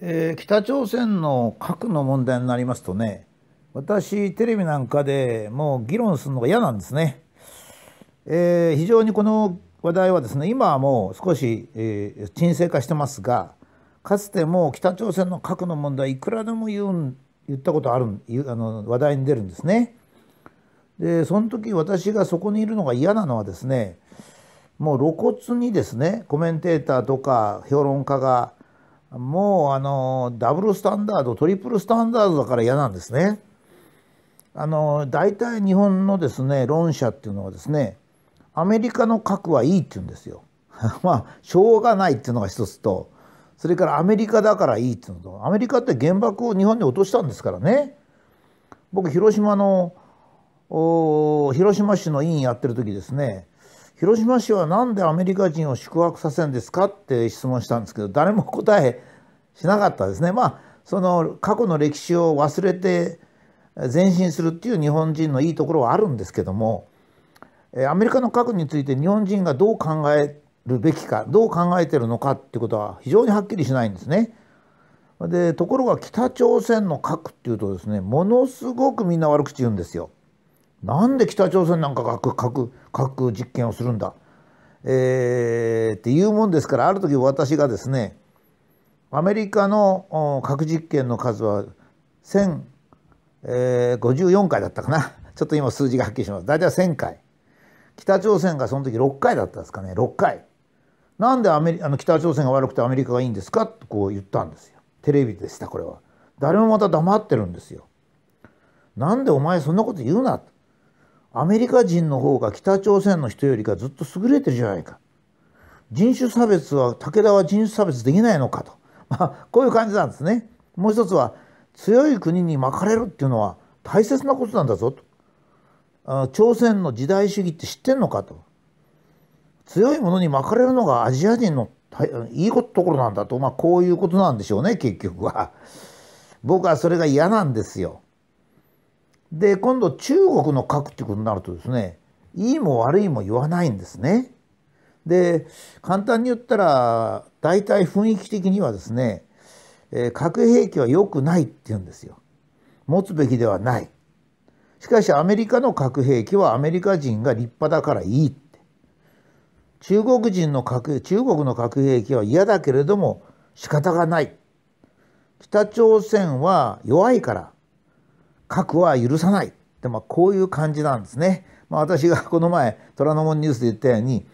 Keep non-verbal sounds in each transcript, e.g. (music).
えー、北朝鮮の核の問題になりますとね私テレビなんかでもう議論するのが嫌なんですね。えー、非常にこの話題はですね今はもう少し、えー、沈静化してますがかつても北朝鮮の核の問題いくらでも言うん言ったことあるあの話題に出るんですね。でその時私がそこにいるのが嫌なのはですねもう露骨にですねコメンテーターとか評論家がもうあのダブルスタンダードトリプルスタンダードだから嫌なんですね。あの大体日本のですね論者っていうのはですねアメリカの核はいいって言うんですよ。(laughs) まあしょうがないっていうのが一つとそれからアメリカだからいいっていうのとアメリカって原爆を日本に落としたんですからね僕広島の広島市の委員やってる時ですね広島市は何でアメリカ人を宿泊させるんですかって質問したんですけど誰も答えしなかったですね。まあその過去の歴史を忘れて前進するっていう日本人のいいところはあるんですけどもアメリカの核について日本人がどう考えるべきかどう考えてるのかっていうことは非常にはっきりしないんですね。でところが北朝鮮の核っていうとですねものすごくみんな悪口言うんですよ。なんで北朝鮮なんかが核核実験をするんだ、えー、っていうもんですからある時私がですねアメリカの核実験の数は1054回だったかな (laughs) ちょっと今数字がはっきりします大体1,000回北朝鮮がその時6回だったんですかね6回なんでアメリあの北朝鮮が悪くてアメリカがいいんですかってこう言ったんですよテレビでしたこれは誰もまた黙ってるんですよなんでお前そんなこと言うなアメリカ人の方が北朝鮮の人よりかずっと優れてるじゃないか人種差別は武田は人種差別できないのかと、まあ、こういう感じなんですね。もう一つは強い国に巻かれるっていうのは大切なことなんだぞとあ朝鮮の時代主義って知ってんのかと強いものに巻かれるのがアジア人のいいこところなんだと、まあ、こういうことなんでしょうね結局は。僕はそれが嫌なんですよ。で今度中国の核っていうことになるとですねいいも悪いも言わないんですね。で簡単に言ったら大体雰囲気的にはですね、えー、核兵器は良くないって言うんですよ。持つべきではない。しかしアメリカの核兵器はアメリカ人が立派だからいいって。中国人の核中国の核兵器は嫌だけれども仕方がない。北朝鮮は弱いから核は許さないってまあこういう感じなんですね。まあ、私がこの前虎ノ門ニュースで言ったように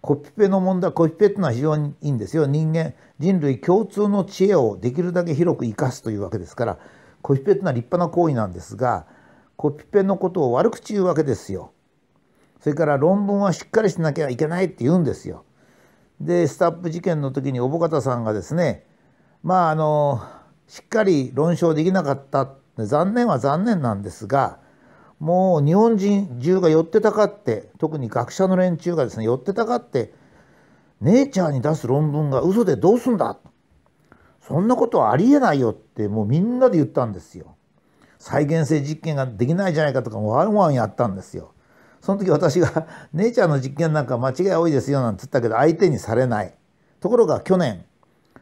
コピペの問題コピペっていうのは非常にいいんですよ人間人類共通の知恵をできるだけ広く生かすというわけですからコピペっていうのは立派な行為なんですがコピペのことを悪口言うわけですよ。それから論文はしっかりしなきゃいけないって言うんですよ。でスタップ事件の時に小保方さんがですねまああのしっかり論証できなかった残念は残念なんですがもう日本人中が寄ってたかって特に学者の連中がですね寄ってたかってネイチャーに出す論文が嘘でどうすんだそんなことはありえないよってもうみんなで言ったんですよ。再現性実験ができないじゃないかとかワンワンやったんですよ。その時私が「ネイチャーの実験なんか間違い多いですよ」なんて言ったけど相手にされない。ところが去年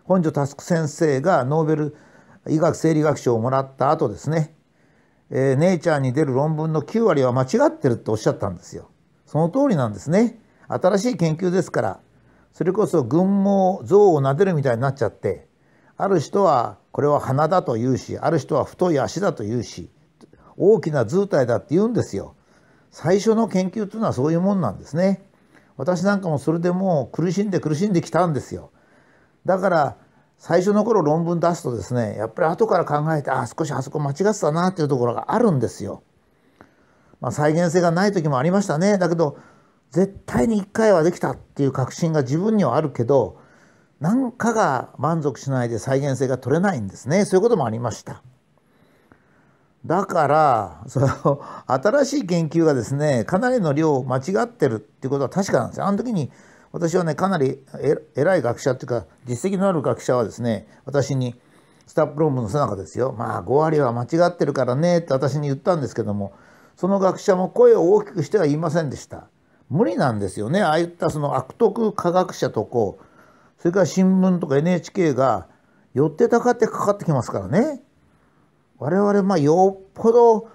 本庶佑先生がノーベル医学生理学賞をもらった後ですね、えー、ネイチャーに出る論文の9割は間違ってるっておっしゃったんですよ。その通りなんですね。新しい研究ですから、それこそ群毛、象を撫でるみたいになっちゃって、ある人はこれは鼻だと言うし、ある人は太い足だと言うし、大きな図体だって言うんですよ。最初の研究というのはそういうもんなんですね。私なんかもそれでもう苦しんで苦しんできたんですよ。だから最初の頃論文出すとですねやっぱり後から考えてあ少しあそこ間違ってたなっていうところがあるんですよ。まあ、再現性がない時もありましたねだけど絶対に1回はできたっていう確信が自分にはあるけど何かが満足しないで再現性が取れないんですねそういうこともありました。だからその新しい研究がですねかなりの量間違ってるっていうことは確かなんですよ。あの時に私はね、かなり偉い学者っていうか、実績のある学者はですね、私に、スタップ論文の最中ですよ、まあ5割は間違ってるからねって私に言ったんですけども、その学者も声を大きくしては言いませんでした。無理なんですよね、ああいったその悪徳科学者とこう、それから新聞とか NHK が寄ってたかってかかってきますからね。我々、まあよっぽど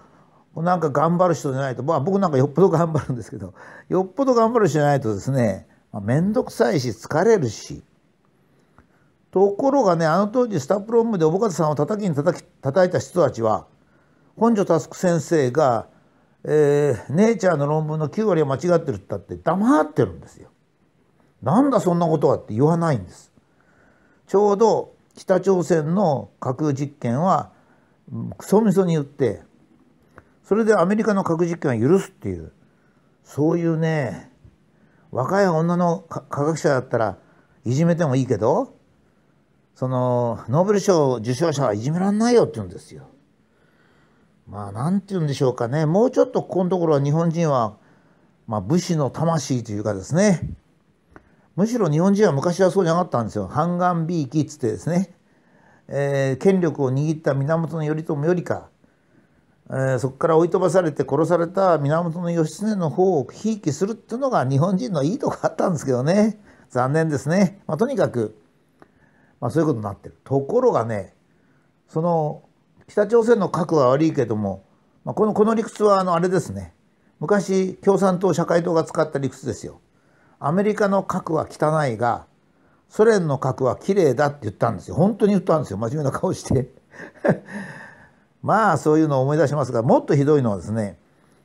なんか頑張る人じゃないと、まあ僕なんかよっぽど頑張るんですけど、よっぽど頑張る人じゃないとですね、面倒くさいし疲れるしところがねあの当時スタッフロームで小保方さんを叩きに叩き叩いた人たちは本庶佑先生が、えー、ネイチャーの論文の9割は間違ってるって言って黙ってるんですよ。なんだそんなことはって言わないんです。ちょうど北朝鮮の核実験はクソみそに言ってそれでアメリカの核実験は許すっていうそういうね若い女の科学者だったらいじめてもいいけどそのノーベル賞受賞者はいじめらんないよって言うんですよ。まあ何て言うんでしょうかねもうちょっとここのところは日本人は、まあ、武士の魂というかですねむしろ日本人は昔はそうじゃなかったんですよ半眼びいきっつってですね、えー、権力を握った源頼朝よりかえそこから追い飛ばされて殺された源義経の方をひいきするっていうのが日本人のいいとこあったんですけどね残念ですね、まあ、とにかく、まあ、そういうことになってるところがねその北朝鮮の核は悪いけども、まあ、このこの理屈はあのあれですね昔共産党社会党が使った理屈ですよ。アメリカの核は汚いがソ連の核は綺麗だって言ったんですよ。本当に言ったんですよ真面目な顔してまあそういうのを思い出しますがもっとひどいのはですね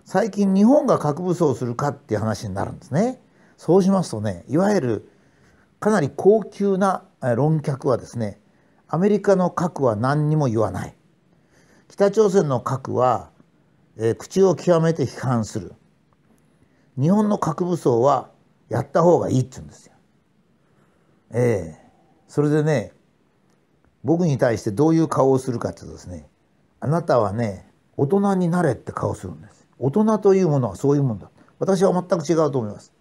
最近日本が核武装するかっていう話になるんですね。そうしますとねいわゆるかなり高級な論客はですねアメリカの核は何にも言わない北朝鮮の核は、えー、口を極めて批判する日本の核武装はやった方がいいって言うんですよ。ええー、それでね僕に対してどういう顔をするかっていうとですねあなたはね大人になれって顔するんです大人というものはそういうもんだ私は全く違うと思います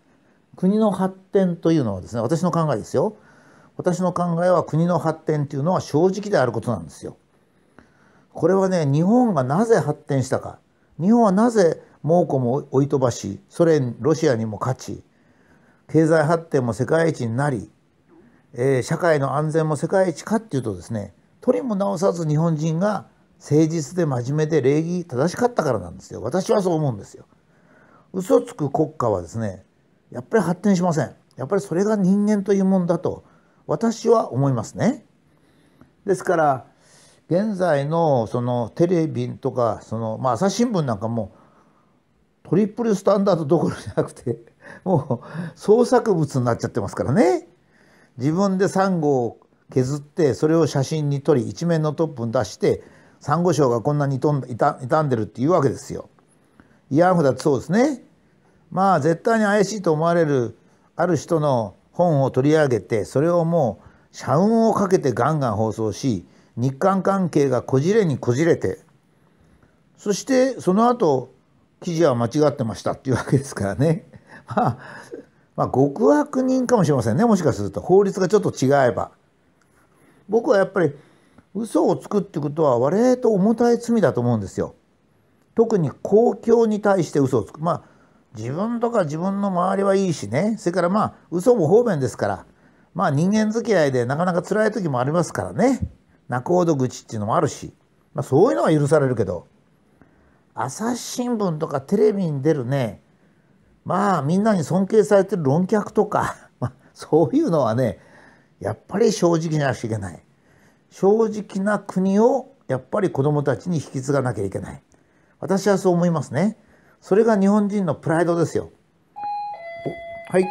国の発展というのはですね私の考えですよ私の考えは国の発展というのは正直であることなんですよこれはね日本がなぜ発展したか日本はなぜ猛虎も追い飛ばしソ連ロシアにも勝ち経済発展も世界一になり、えー、社会の安全も世界一かっていうとですね取りも直さず日本人が誠実で真面目で礼儀正しかったからなんですよ私はそう思うんですよ嘘つく国家はですねやっぱり発展しませんやっぱりそれが人間というもんだと私は思いますねですから現在のそのテレビとかその、まあ、朝日新聞なんかもトリプルスタンダードどころじゃなくて (laughs) もう創作物になっちゃってますからね自分でサンゴを削ってそれを写真に撮り一面のトップに出してサンゴ礁がこんなに傷ん傷んでるっていうわけですよ。慰安婦だってそうですね。まあ絶対に怪しいと思われるある人の本を取り上げてそれをもう社運をかけてガンガン放送し日韓関係がこじれにこじれてそしてその後記事は間違ってましたっていうわけですからね。(laughs) まあ、まあ、極悪人かもしれませんねもしかすると法律がちょっと違えば。僕はやっぱり嘘をつくってことは割と重たい罪だと思うんですよ。特に公共に対して嘘をつく。まあ自分とか自分の周りはいいしね。それからまあ嘘も方便ですから。まあ人間付き合いでなかなか辛い時もありますからね。仲人ど口っていうのもあるし。まあそういうのは許されるけど。朝日新聞とかテレビに出るね。まあみんなに尊敬されてる論客とか。(laughs) まあそういうのはね、やっぱり正直じゃしいけない。正直な国をやっぱり子どもたちに引き継がなきゃいけない私はそう思いますねそれが日本人のプライドですよはい